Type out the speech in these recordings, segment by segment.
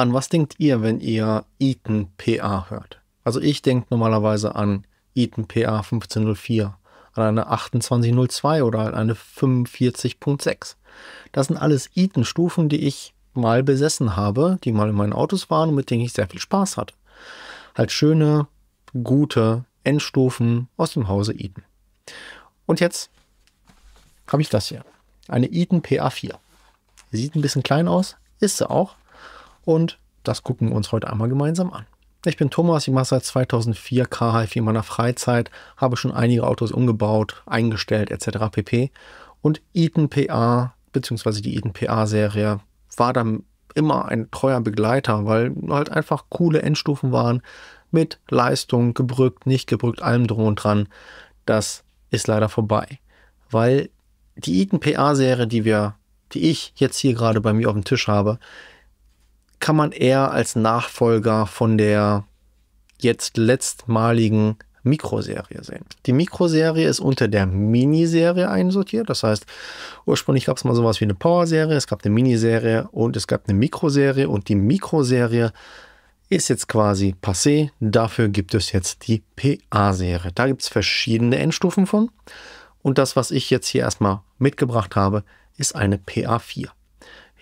An was denkt ihr, wenn ihr Eaton PA hört? Also ich denke normalerweise an Eaton PA 1504, an eine 2802 oder an eine 45.6. Das sind alles Eaton-Stufen, die ich mal besessen habe, die mal in meinen Autos waren und mit denen ich sehr viel Spaß hatte. Halt schöne, gute Endstufen aus dem Hause Eaton. Und jetzt habe ich das hier. Eine Eaton PA4. Sieht ein bisschen klein aus, ist sie auch. Und das gucken wir uns heute einmal gemeinsam an. Ich bin Thomas, ich mache seit 2004 k in meiner Freizeit, habe schon einige Autos umgebaut, eingestellt etc. pp. Und Eaton PA bzw. die Eaton PA-Serie war dann immer ein treuer Begleiter, weil halt einfach coole Endstufen waren mit Leistung, gebrückt, nicht gebrückt, allem drum und dran. Das ist leider vorbei, weil die Eaton PA-Serie, die wir, die ich jetzt hier gerade bei mir auf dem Tisch habe, kann man eher als Nachfolger von der jetzt letztmaligen Mikroserie sehen. Die Mikroserie ist unter der Miniserie einsortiert. Das heißt, ursprünglich gab es mal sowas wie eine Power-Serie, es gab eine Miniserie und es gab eine Mikroserie und die Mikroserie ist jetzt quasi passé. Dafür gibt es jetzt die PA-Serie. Da gibt es verschiedene Endstufen von. Und das, was ich jetzt hier erstmal mitgebracht habe, ist eine PA4.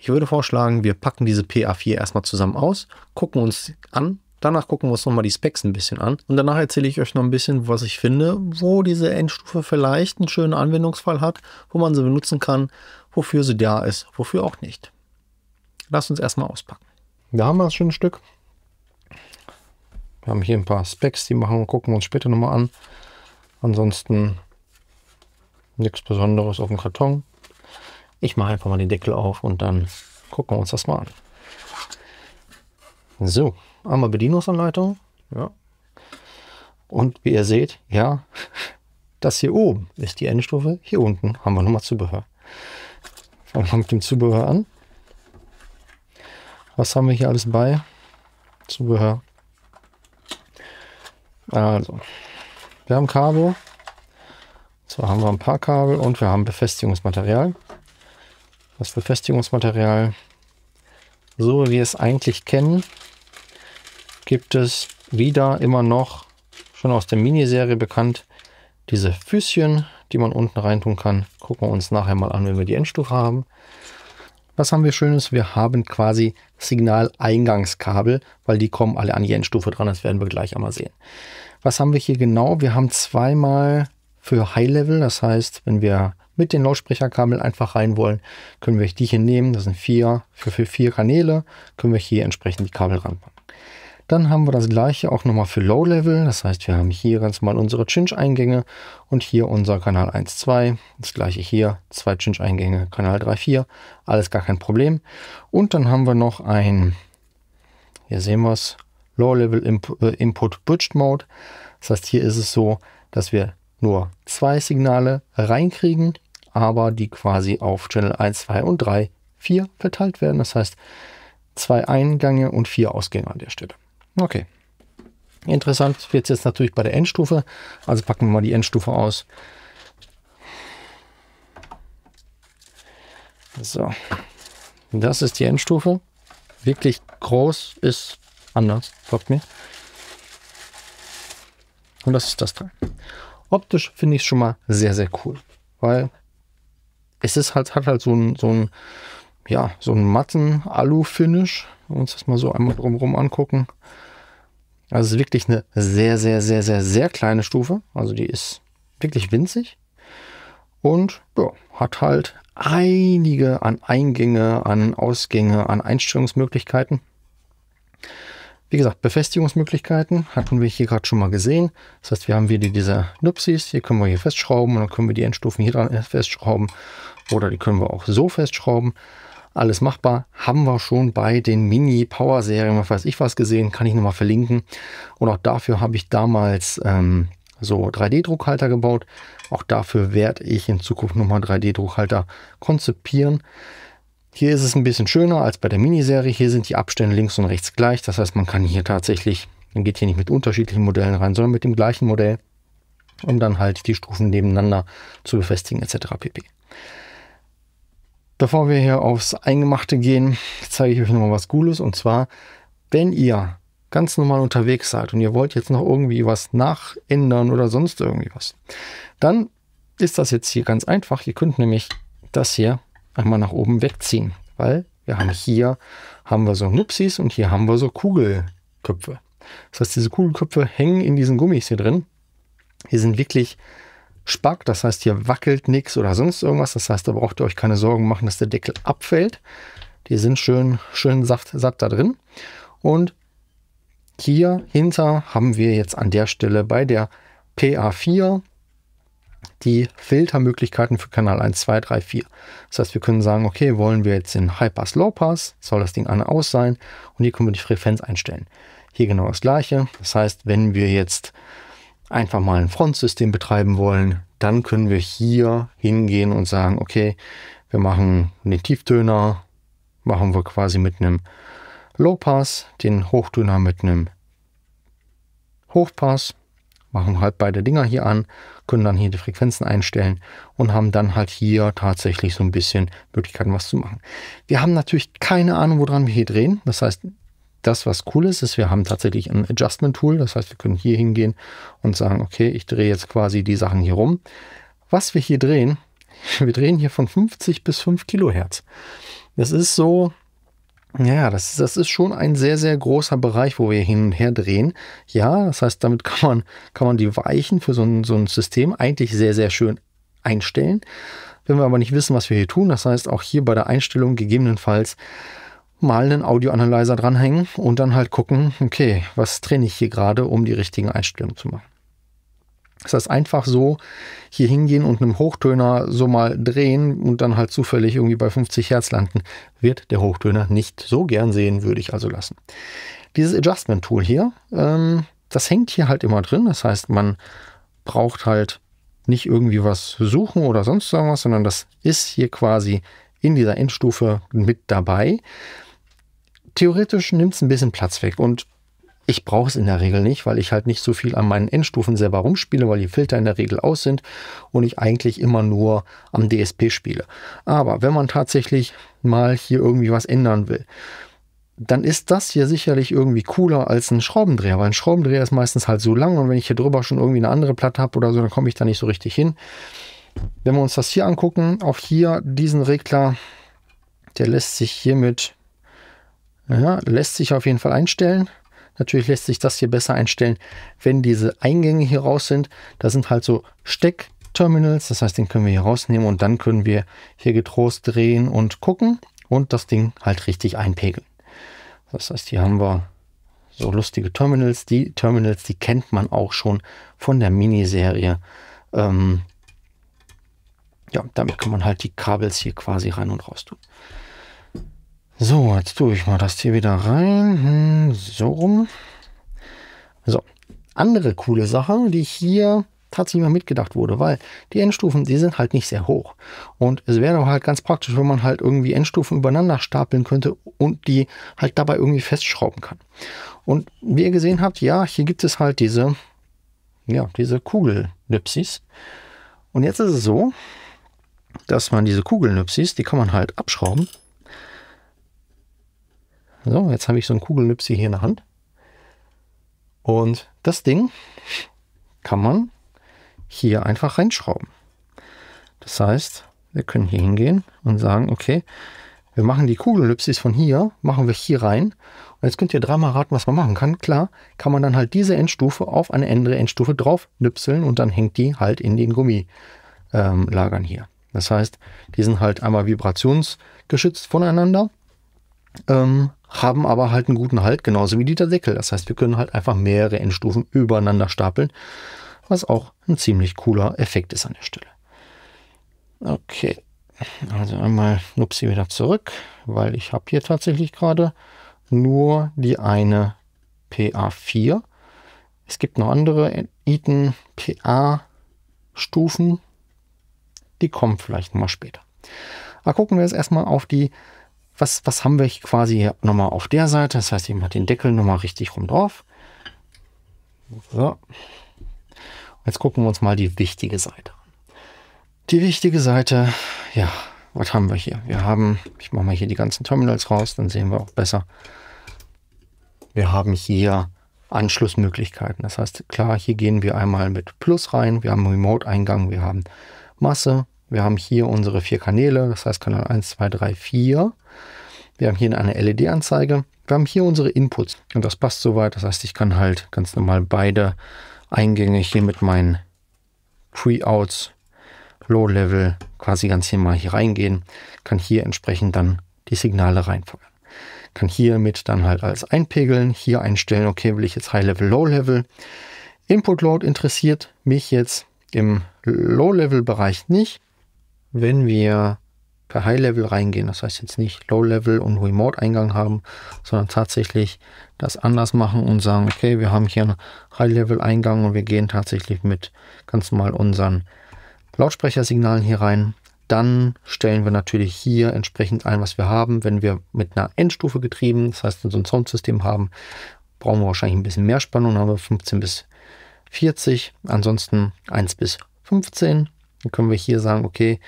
Ich würde vorschlagen, wir packen diese PA4 erstmal zusammen aus, gucken uns an, danach gucken wir uns nochmal die Specs ein bisschen an und danach erzähle ich euch noch ein bisschen, was ich finde, wo diese Endstufe vielleicht einen schönen Anwendungsfall hat, wo man sie benutzen kann, wofür sie da ist, wofür auch nicht. Lasst uns erstmal auspacken. Da haben wir das schon ein Stück. Wir haben hier ein paar Specs, die machen, gucken wir uns später nochmal an. Ansonsten nichts Besonderes auf dem Karton. Ich mache einfach mal den Deckel auf und dann gucken wir uns das mal an. So, einmal Bedienungsanleitung. Ja. Und wie ihr seht, ja, das hier oben ist die Endstufe. Hier unten haben wir nochmal Zubehör. Fangen wir mit dem Zubehör an. Was haben wir hier alles bei? Zubehör. Also, wir haben Kabel. Zwar haben wir ein paar Kabel und wir haben Befestigungsmaterial das Befestigungsmaterial, so wie wir es eigentlich kennen, gibt es wieder immer noch, schon aus der Miniserie bekannt, diese Füßchen, die man unten reintun kann. Gucken wir uns nachher mal an, wenn wir die Endstufe haben. Was haben wir Schönes? Wir haben quasi Signaleingangskabel, weil die kommen alle an die Endstufe dran. Das werden wir gleich einmal sehen. Was haben wir hier genau? Wir haben zweimal für High Level, das heißt, wenn wir mit den Lautsprecherkabeln einfach rein wollen, können wir die hier nehmen. Das sind vier für, für vier Kanäle, können wir hier entsprechend die Kabel ranpacken. Dann haben wir das gleiche auch nochmal für Low Level. Das heißt, wir haben hier ganz mal unsere Cinch-Eingänge und hier unser Kanal 1, 2. Das gleiche hier, zwei Cinch-Eingänge, Kanal 3, 4. Alles gar kein Problem. Und dann haben wir noch ein, hier sehen wir es, Low Level Imp äh, Input Bridged Mode. Das heißt, hier ist es so, dass wir nur zwei Signale reinkriegen aber die quasi auf Channel 1, 2 und 3, 4 verteilt werden. Das heißt, zwei Eingänge und vier Ausgänge an der Stelle. Okay. Interessant wird es jetzt natürlich bei der Endstufe. Also packen wir mal die Endstufe aus. So, das ist die Endstufe. Wirklich groß ist anders, folgt mir. Und das ist das Teil. Optisch finde ich es schon mal sehr, sehr cool, weil es ist halt, hat halt so ein, so ein, ja, so ein matten Alu-Finish. Wenn wir uns das mal so einmal drumherum angucken. Also es ist wirklich eine sehr, sehr, sehr, sehr, sehr kleine Stufe. Also die ist wirklich winzig. Und ja, hat halt einige an Eingänge, an Ausgänge, an Einstellungsmöglichkeiten. Wie gesagt, Befestigungsmöglichkeiten hatten wir hier gerade schon mal gesehen. Das heißt, wir haben wieder diese Nupsis, hier können wir hier festschrauben und dann können wir die Endstufen hier dran äh, festschrauben oder die können wir auch so festschrauben. Alles machbar, haben wir schon bei den Mini-Power-Serien, was weiß ich was gesehen, kann ich nochmal verlinken. Und auch dafür habe ich damals ähm, so 3D-Druckhalter gebaut. Auch dafür werde ich in Zukunft nochmal 3D-Druckhalter konzipieren. Hier ist es ein bisschen schöner als bei der Miniserie. Hier sind die Abstände links und rechts gleich. Das heißt, man kann hier tatsächlich, man geht hier nicht mit unterschiedlichen Modellen rein, sondern mit dem gleichen Modell, um dann halt die Stufen nebeneinander zu befestigen etc. pp. Bevor wir hier aufs Eingemachte gehen, zeige ich euch nochmal was Cooles. Und zwar, wenn ihr ganz normal unterwegs seid und ihr wollt jetzt noch irgendwie was nachändern oder sonst irgendwie was, dann ist das jetzt hier ganz einfach. Ihr könnt nämlich das hier einmal nach oben wegziehen, weil wir haben hier haben wir so Nupsis und hier haben wir so Kugelköpfe. Das heißt, diese Kugelköpfe hängen in diesen Gummis hier drin. Hier sind wirklich Spack, das heißt, hier wackelt nichts oder sonst irgendwas. Das heißt, da braucht ihr euch keine Sorgen machen, dass der Deckel abfällt. Die sind schön, schön saft, satt da drin. Und hier hinter haben wir jetzt an der Stelle bei der PA4 die Filtermöglichkeiten für Kanal 1, 2, 3, 4. Das heißt, wir können sagen, okay, wollen wir jetzt den Highpass, Lowpass, soll das Ding an aus sein und hier können wir die Frequenz einstellen. Hier genau das gleiche. Das heißt, wenn wir jetzt einfach mal ein Frontsystem betreiben wollen, dann können wir hier hingehen und sagen, okay, wir machen den Tieftöner, machen wir quasi mit einem Lowpass, den Hochtöner mit einem Hochpass machen halt beide Dinger hier an, können dann hier die Frequenzen einstellen und haben dann halt hier tatsächlich so ein bisschen Möglichkeiten, was zu machen. Wir haben natürlich keine Ahnung, woran wir hier drehen. Das heißt, das, was cool ist, ist, wir haben tatsächlich ein Adjustment-Tool. Das heißt, wir können hier hingehen und sagen, okay, ich drehe jetzt quasi die Sachen hier rum. Was wir hier drehen, wir drehen hier von 50 bis 5 Kilohertz. Das ist so, ja, das, das ist schon ein sehr, sehr großer Bereich, wo wir hin und her drehen. Ja, das heißt, damit kann man, kann man die Weichen für so ein, so ein System eigentlich sehr, sehr schön einstellen. Wenn wir aber nicht wissen, was wir hier tun, das heißt auch hier bei der Einstellung gegebenenfalls mal einen Audio-Analyzer dranhängen und dann halt gucken, okay, was trainiere ich hier gerade, um die richtigen Einstellungen zu machen. Das heißt, einfach so hier hingehen und einem Hochtöner so mal drehen und dann halt zufällig irgendwie bei 50 Hertz landen, wird der Hochtöner nicht so gern sehen, würde ich also lassen. Dieses Adjustment-Tool hier, ähm, das hängt hier halt immer drin. Das heißt, man braucht halt nicht irgendwie was suchen oder sonst irgendwas, sondern das ist hier quasi in dieser Endstufe mit dabei. Theoretisch nimmt es ein bisschen Platz weg und ich brauche es in der Regel nicht, weil ich halt nicht so viel an meinen Endstufen selber rumspiele, weil die Filter in der Regel aus sind und ich eigentlich immer nur am DSP spiele. Aber wenn man tatsächlich mal hier irgendwie was ändern will, dann ist das hier sicherlich irgendwie cooler als ein Schraubendreher, weil ein Schraubendreher ist meistens halt so lang und wenn ich hier drüber schon irgendwie eine andere Platte habe oder so, dann komme ich da nicht so richtig hin. Wenn wir uns das hier angucken, auch hier diesen Regler, der lässt sich hiermit, ja, lässt sich auf jeden Fall einstellen. Natürlich lässt sich das hier besser einstellen, wenn diese Eingänge hier raus sind. Da sind halt so Steckterminals, das heißt, den können wir hier rausnehmen und dann können wir hier getrost drehen und gucken und das Ding halt richtig einpegeln. Das heißt, hier haben wir so lustige Terminals. Die Terminals, die kennt man auch schon von der Miniserie. Ähm ja, damit kann man halt die Kabels hier quasi rein und raus tun. So, jetzt tue ich mal das hier wieder rein. Hm, so rum. So, andere coole Sache, die hier tatsächlich mal mitgedacht wurde, weil die Endstufen, die sind halt nicht sehr hoch. Und es wäre halt ganz praktisch, wenn man halt irgendwie Endstufen übereinander stapeln könnte und die halt dabei irgendwie festschrauben kann. Und wie ihr gesehen habt, ja, hier gibt es halt diese, ja, diese Kugelnipsis. Und jetzt ist es so, dass man diese Kugelnipsis, die kann man halt abschrauben so, jetzt habe ich so ein Kugelnüpsi hier in der Hand. Und das Ding kann man hier einfach reinschrauben. Das heißt, wir können hier hingehen und sagen, okay, wir machen die Kugelnüpsis von hier, machen wir hier rein. Und jetzt könnt ihr dreimal raten, was man machen kann. Klar, kann man dann halt diese Endstufe auf eine andere Endstufe drauf nüpseln und dann hängt die halt in den Gummilagern ähm, hier. Das heißt, die sind halt einmal vibrationsgeschützt voneinander ähm, haben aber halt einen guten Halt, genauso wie dieser Deckel. Das heißt, wir können halt einfach mehrere Endstufen übereinander stapeln, was auch ein ziemlich cooler Effekt ist an der Stelle. Okay, also einmal Nupsi wieder zurück, weil ich habe hier tatsächlich gerade nur die eine PA4. Es gibt noch andere Eaton PA-Stufen. Die kommen vielleicht mal später. Aber ah, gucken wir jetzt erstmal auf die was, was haben wir quasi nochmal auf der Seite? Das heißt, ich mache den Deckel nochmal richtig rum drauf. So. Jetzt gucken wir uns mal die wichtige Seite an. Die wichtige Seite, ja, was haben wir hier? Wir haben, ich mache mal hier die ganzen Terminals raus, dann sehen wir auch besser. Wir haben hier Anschlussmöglichkeiten. Das heißt, klar, hier gehen wir einmal mit Plus rein, wir haben Remote-Eingang, wir haben Masse, wir haben hier unsere vier Kanäle, das heißt Kanal 1, 2, 3, 4. Wir haben hier eine LED-Anzeige. Wir haben hier unsere Inputs und das passt soweit. Das heißt, ich kann halt ganz normal beide Eingänge hier mit meinen Pre-Outs, Low-Level quasi ganz hier mal hier reingehen. Kann hier entsprechend dann die Signale reinfeuern. Kann hiermit dann halt als einpegeln, hier einstellen, okay, will ich jetzt High-Level, Low-Level. Input-Load interessiert mich jetzt im Low-Level-Bereich nicht wenn wir per High Level reingehen, das heißt jetzt nicht Low Level und Remote Eingang haben, sondern tatsächlich das anders machen und sagen, okay, wir haben hier einen High Level Eingang und wir gehen tatsächlich mit ganz normal unseren Lautsprechersignalen hier rein, dann stellen wir natürlich hier entsprechend ein, was wir haben. Wenn wir mit einer Endstufe getrieben, das heißt so ein Soundsystem haben, brauchen wir wahrscheinlich ein bisschen mehr Spannung, haben wir 15 bis 40, ansonsten 1 bis 15 dann können wir hier sagen, okay,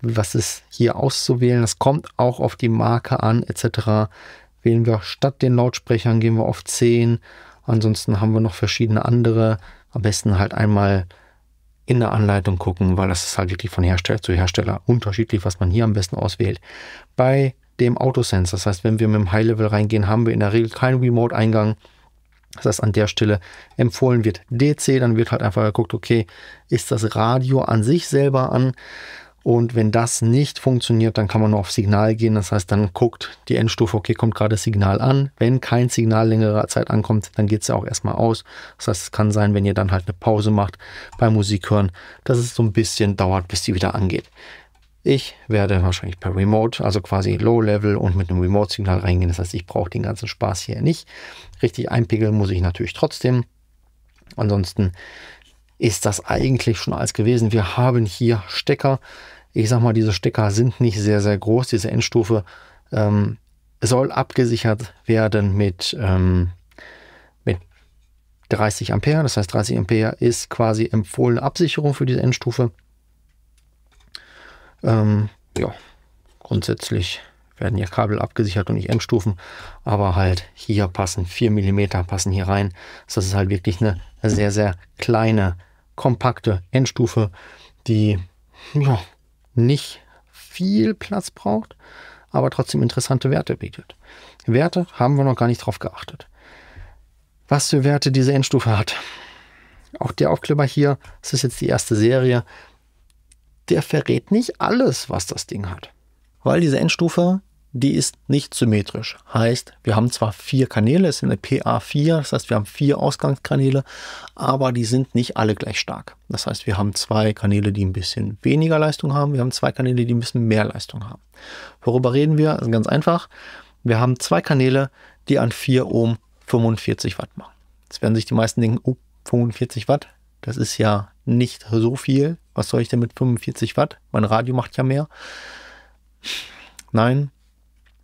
was ist hier auszuwählen? Das kommt auch auf die Marke an, etc. Wählen wir statt den Lautsprechern, gehen wir auf 10. Ansonsten haben wir noch verschiedene andere. Am besten halt einmal in der Anleitung gucken, weil das ist halt wirklich von Hersteller zu Hersteller unterschiedlich, was man hier am besten auswählt. Bei dem Autosense, das heißt, wenn wir mit dem High-Level reingehen, haben wir in der Regel keinen Remote-Eingang. Das heißt, an der Stelle empfohlen wird DC, dann wird halt einfach geguckt, okay, ist das Radio an sich selber an? Und wenn das nicht funktioniert, dann kann man nur auf Signal gehen. Das heißt, dann guckt die Endstufe, okay, kommt gerade das Signal an. Wenn kein Signal längerer Zeit ankommt, dann geht es ja auch erstmal aus. Das heißt, es kann sein, wenn ihr dann halt eine Pause macht beim Musik hören, dass es so ein bisschen dauert, bis die wieder angeht. Ich werde wahrscheinlich per Remote, also quasi Low-Level und mit einem Remote-Signal reingehen. Das heißt, ich brauche den ganzen Spaß hier nicht. Richtig einpegeln muss ich natürlich trotzdem. Ansonsten ist das eigentlich schon alles gewesen. Wir haben hier Stecker. Ich sag mal, diese Stecker sind nicht sehr, sehr groß. Diese Endstufe ähm, soll abgesichert werden mit, ähm, mit 30 Ampere. Das heißt, 30 Ampere ist quasi empfohlene Absicherung für diese Endstufe. Ähm, ja, grundsätzlich werden ja Kabel abgesichert und nicht Endstufen, aber halt hier passen 4 mm passen hier rein. Also das ist halt wirklich eine sehr, sehr kleine, kompakte Endstufe, die ja, nicht viel Platz braucht, aber trotzdem interessante Werte bietet. Werte haben wir noch gar nicht drauf geachtet. Was für Werte diese Endstufe hat. Auch der Aufkleber hier, das ist jetzt die erste Serie, der verrät nicht alles, was das Ding hat. Weil diese Endstufe, die ist nicht symmetrisch. Heißt, wir haben zwar vier Kanäle, es sind eine PA4, das heißt, wir haben vier Ausgangskanäle, aber die sind nicht alle gleich stark. Das heißt, wir haben zwei Kanäle, die ein bisschen weniger Leistung haben, wir haben zwei Kanäle, die ein bisschen mehr Leistung haben. Worüber reden wir? Also ganz einfach. Wir haben zwei Kanäle, die an 4 Ohm 45 Watt machen. Jetzt werden sich die meisten denken, oh, 45 Watt, das ist ja nicht so viel. Was soll ich denn mit 45 Watt? Mein Radio macht ja mehr. Nein,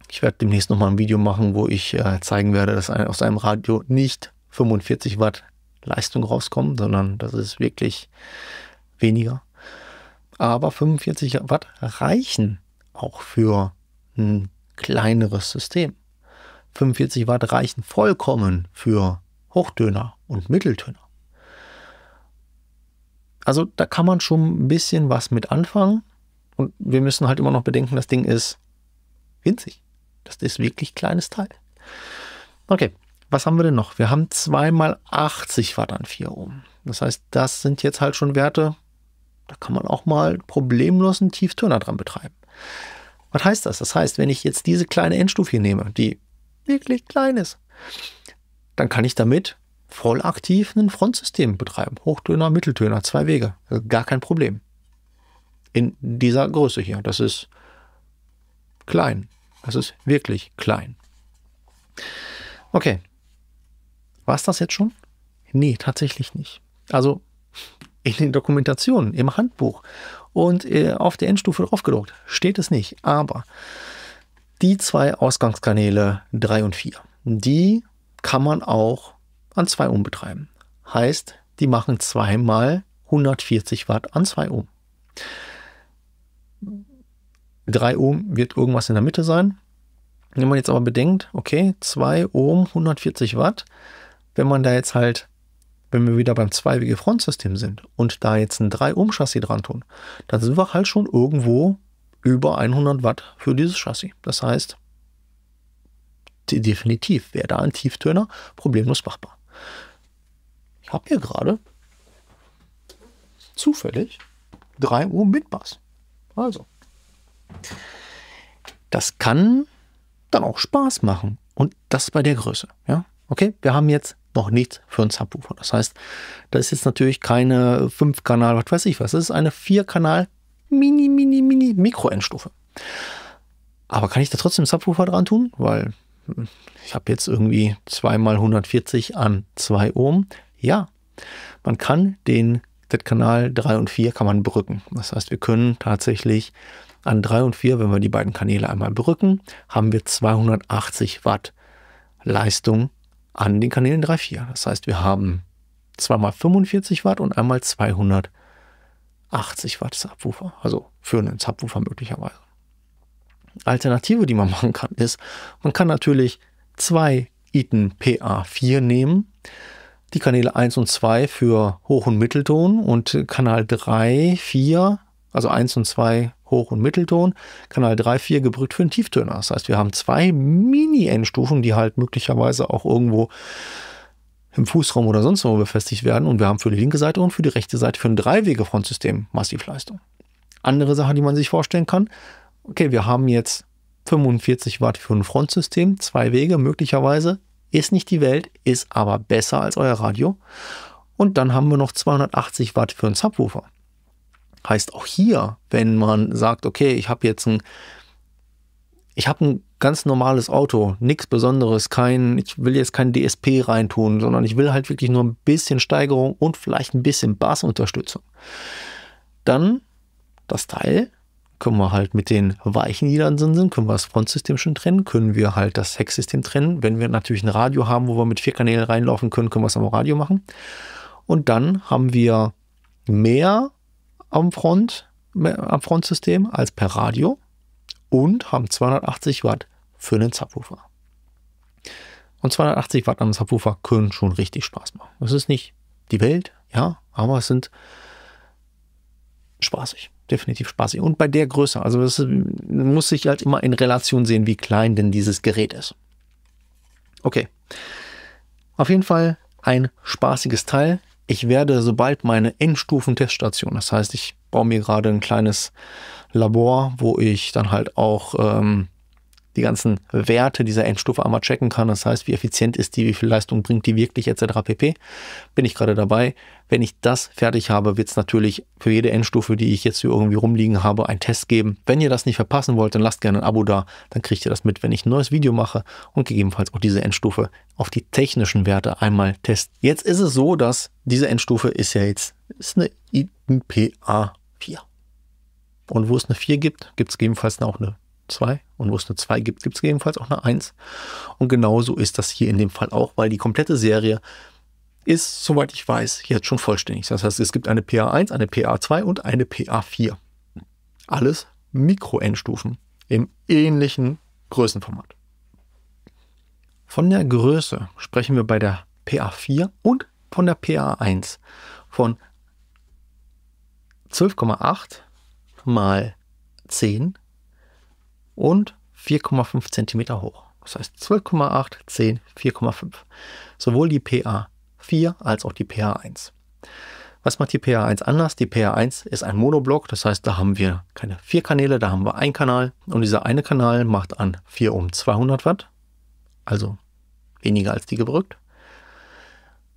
ich werde demnächst nochmal ein Video machen, wo ich äh, zeigen werde, dass aus einem Radio nicht 45 Watt Leistung rauskommen, sondern das ist wirklich weniger. Aber 45 Watt reichen auch für ein kleineres System. 45 Watt reichen vollkommen für Hochtöner und Mitteltöner. Also da kann man schon ein bisschen was mit anfangen. Und wir müssen halt immer noch bedenken, das Ding ist winzig. Das ist wirklich kleines Teil. Okay, was haben wir denn noch? Wir haben 2 mal 80 Watt an 4 Ohm. Das heißt, das sind jetzt halt schon Werte, da kann man auch mal problemlos einen Tieftöner dran betreiben. Was heißt das? Das heißt, wenn ich jetzt diese kleine Endstufe hier nehme, die wirklich klein ist, dann kann ich damit voll aktiv ein Frontsystem betreiben. Hochtöner, Mitteltöner, zwei Wege. Gar kein Problem. In dieser Größe hier. Das ist klein. Das ist wirklich klein. Okay. War es das jetzt schon? Nee, tatsächlich nicht. Also in den Dokumentationen, im Handbuch und äh, auf der Endstufe draufgedruckt steht es nicht. Aber die zwei Ausgangskanäle 3 und 4, die kann man auch an 2 Ohm betreiben. Heißt, die machen zweimal 140 Watt an 2 Ohm. 3 Ohm wird irgendwas in der Mitte sein. Wenn man jetzt aber bedenkt, okay, 2 Ohm, 140 Watt, wenn man da jetzt halt, wenn wir wieder beim zweiwege Frontsystem sind und da jetzt ein 3 Ohm Chassis dran tun, dann sind wir halt schon irgendwo über 100 Watt für dieses Chassis. Das heißt, definitiv wäre da ein Tieftöner problemlos machbar habe hier gerade zufällig 3 Uhr mit Bass. Also, das kann dann auch Spaß machen. Und das bei der Größe. Ja? Okay, wir haben jetzt noch nichts für einen Subwoofer. Das heißt, das ist jetzt natürlich keine 5-Kanal, was weiß ich was. Das ist eine 4-Kanal Mini, Mini, Mini Mikro-Endstufe. Aber kann ich da trotzdem Subwoofer dran tun? Weil hm, ich habe jetzt irgendwie 2 x 140 an 2 Ohm. Ja, man kann den Z-Kanal 3 und 4 kann man berücken. Das heißt, wir können tatsächlich an 3 und 4, wenn wir die beiden Kanäle einmal brücken, haben wir 280 Watt Leistung an den Kanälen 3, 4. Das heißt, wir haben zweimal 45 Watt und einmal 280 Watt Subwoofer. Also für einen Subwoofer möglicherweise. Alternative, die man machen kann, ist, man kann natürlich zwei Eaton PA4 nehmen die Kanäle 1 und 2 für Hoch- und Mittelton und Kanal 3, 4, also 1 und 2 Hoch- und Mittelton, Kanal 3, 4 gebrückt für den Tieftöner. Das heißt, wir haben zwei Mini-Endstufen, die halt möglicherweise auch irgendwo im Fußraum oder sonst wo befestigt werden. Und wir haben für die linke Seite und für die rechte Seite für ein Dreiwege-Frontsystem Massivleistung. Andere Sache, die man sich vorstellen kann, okay, wir haben jetzt 45 Watt für ein Frontsystem, zwei Wege möglicherweise, ist nicht die Welt, ist aber besser als euer Radio. Und dann haben wir noch 280 Watt für einen Subwoofer. Heißt auch hier, wenn man sagt, okay, ich habe jetzt ein, ich habe ein ganz normales Auto, nichts Besonderes, kein, ich will jetzt kein DSP reintun, sondern ich will halt wirklich nur ein bisschen Steigerung und vielleicht ein bisschen Bassunterstützung. Dann das Teil können wir halt mit den Weichen, die dann sind, können wir das Frontsystem schon trennen, können wir halt das Hecksystem trennen. Wenn wir natürlich ein Radio haben, wo wir mit vier Kanälen reinlaufen können, können wir es am Radio machen. Und dann haben wir mehr am Front, am Frontsystem als per Radio und haben 280 Watt für den Subwoofer. Und 280 Watt am Subwoofer können schon richtig Spaß machen. Es ist nicht die Welt, ja, aber es sind spaßig, definitiv spaßig. Und bei der Größe, also das äh, muss sich halt immer in Relation sehen, wie klein denn dieses Gerät ist. Okay. Auf jeden Fall ein spaßiges Teil. Ich werde sobald meine Endstufen-Teststation, das heißt, ich baue mir gerade ein kleines Labor, wo ich dann halt auch ähm, die ganzen Werte dieser Endstufe einmal checken kann. Das heißt, wie effizient ist die, wie viel Leistung bringt die wirklich etc. pp. Bin ich gerade dabei. Wenn ich das fertig habe, wird es natürlich für jede Endstufe, die ich jetzt hier irgendwie rumliegen habe, einen Test geben. Wenn ihr das nicht verpassen wollt, dann lasst gerne ein Abo da. Dann kriegt ihr das mit, wenn ich ein neues Video mache und gegebenenfalls auch diese Endstufe auf die technischen Werte einmal testen. Jetzt ist es so, dass diese Endstufe ist ja jetzt ist eine IPA 4. Und wo es eine 4 gibt, gibt es gegebenenfalls auch eine 2. Und wo es eine 2 gibt, gibt es gegebenenfalls auch eine 1. Und genauso ist das hier in dem Fall auch, weil die komplette Serie ist, soweit ich weiß, jetzt schon vollständig. Das heißt, es gibt eine PA1, eine PA2 und eine PA4. Alles Mikro-N-Stufen im ähnlichen Größenformat. Von der Größe sprechen wir bei der PA4 und von der PA1 von 12,8 mal 10 und 4,5 cm hoch. Das heißt 12,8, 10, 4,5. Sowohl die PA4 als auch die PA1. Was macht die PA1 anders? Die PA1 ist ein Monoblock, das heißt, da haben wir keine vier Kanäle, da haben wir einen Kanal und dieser eine Kanal macht an 4 Ohm 200 Watt, also weniger als die gebrückt,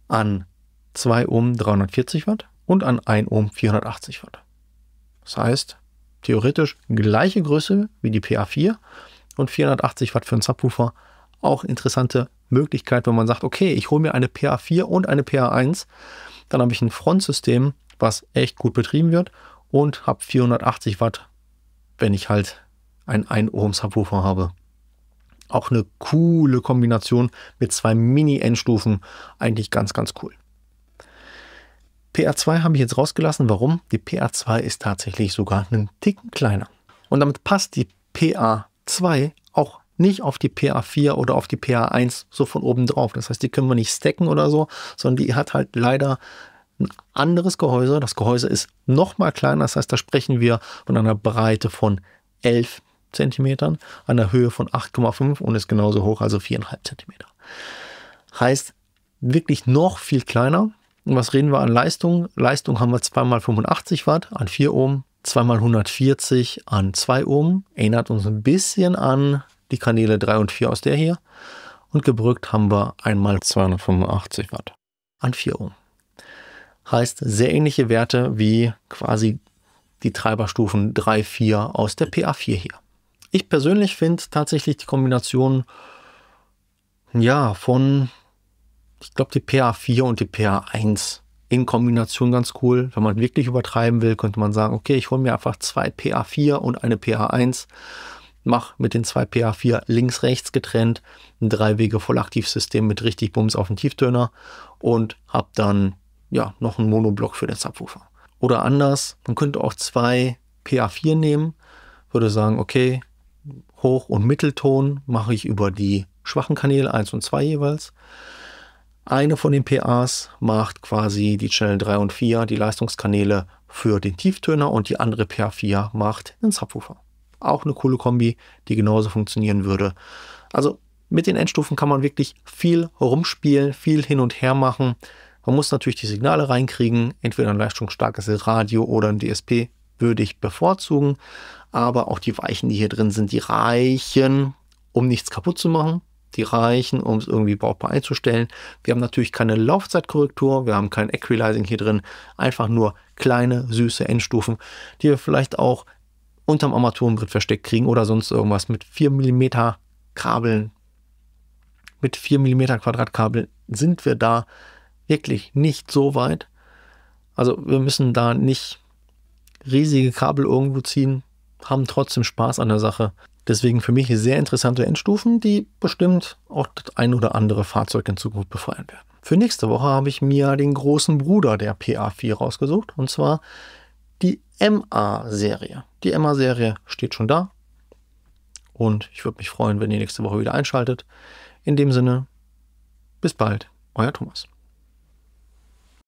an 2 Ohm 340 Watt und an 1 Ohm 480 Watt. Das heißt, theoretisch gleiche Größe wie die PA4 und 480 Watt für einen Subwoofer. Auch interessante Möglichkeit, wenn man sagt, okay, ich hole mir eine PA4 und eine PA1, dann habe ich ein Frontsystem, was echt gut betrieben wird und habe 480 Watt, wenn ich halt einen 1 Ohm Subwoofer habe. Auch eine coole Kombination mit zwei Mini-Endstufen, eigentlich ganz, ganz cool. PA2 habe ich jetzt rausgelassen. Warum? Die PA2 ist tatsächlich sogar einen Ticken kleiner. Und damit passt die PA2 auch nicht auf die PA4 oder auf die PA1 so von oben drauf. Das heißt, die können wir nicht stacken oder so, sondern die hat halt leider ein anderes Gehäuse. Das Gehäuse ist nochmal kleiner. Das heißt, da sprechen wir von einer Breite von 11 cm, einer Höhe von 8,5 und ist genauso hoch, also 4,5 cm. Heißt, wirklich noch viel kleiner. Und was reden wir an Leistung? Leistung haben wir 2x85 Watt an 4 Ohm, 2x140 an 2 Ohm. Erinnert uns ein bisschen an die Kanäle 3 und 4 aus der hier. Und gebrückt haben wir einmal 285 Watt an 4 Ohm. Heißt sehr ähnliche Werte wie quasi die Treiberstufen 3, 4 aus der PA4 hier. Ich persönlich finde tatsächlich die Kombination ja, von ich glaube, die PA4 und die PA1 in Kombination ganz cool. Wenn man wirklich übertreiben will, könnte man sagen, okay, ich hole mir einfach zwei PA4 und eine PA1, mach mit den zwei PA4 links, rechts getrennt, ein Dreiwege Vollaktivsystem mit richtig Bums auf den Tieftöner und hab dann ja noch einen Monoblock für den Subwoofer. Oder anders, man könnte auch zwei PA4 nehmen, würde sagen, okay, Hoch- und Mittelton mache ich über die schwachen Kanäle 1 und 2 jeweils eine von den PAs macht quasi die Channel 3 und 4, die Leistungskanäle für den Tieftöner und die andere PA 4 macht den Subwoofer. Auch eine coole Kombi, die genauso funktionieren würde. Also mit den Endstufen kann man wirklich viel rumspielen, viel hin und her machen. Man muss natürlich die Signale reinkriegen, entweder ein leistungsstarkes Radio oder ein DSP würde ich bevorzugen, aber auch die Weichen, die hier drin sind, die reichen, um nichts kaputt zu machen die reichen, um es irgendwie brauchbar einzustellen. Wir haben natürlich keine Laufzeitkorrektur, wir haben kein Equalizing hier drin, einfach nur kleine, süße Endstufen, die wir vielleicht auch unterm Armaturenbrett versteckt kriegen oder sonst irgendwas mit 4 mm Kabeln. Mit 4 mm Quadratkabeln sind wir da wirklich nicht so weit. Also wir müssen da nicht riesige Kabel irgendwo ziehen, haben trotzdem Spaß an der Sache. Deswegen für mich sehr interessante Endstufen, die bestimmt auch das ein oder andere Fahrzeug in Zukunft befeuern werden. Für nächste Woche habe ich mir den großen Bruder der PA4 rausgesucht und zwar die MA-Serie. Die MA-Serie steht schon da und ich würde mich freuen, wenn ihr nächste Woche wieder einschaltet. In dem Sinne, bis bald, euer Thomas.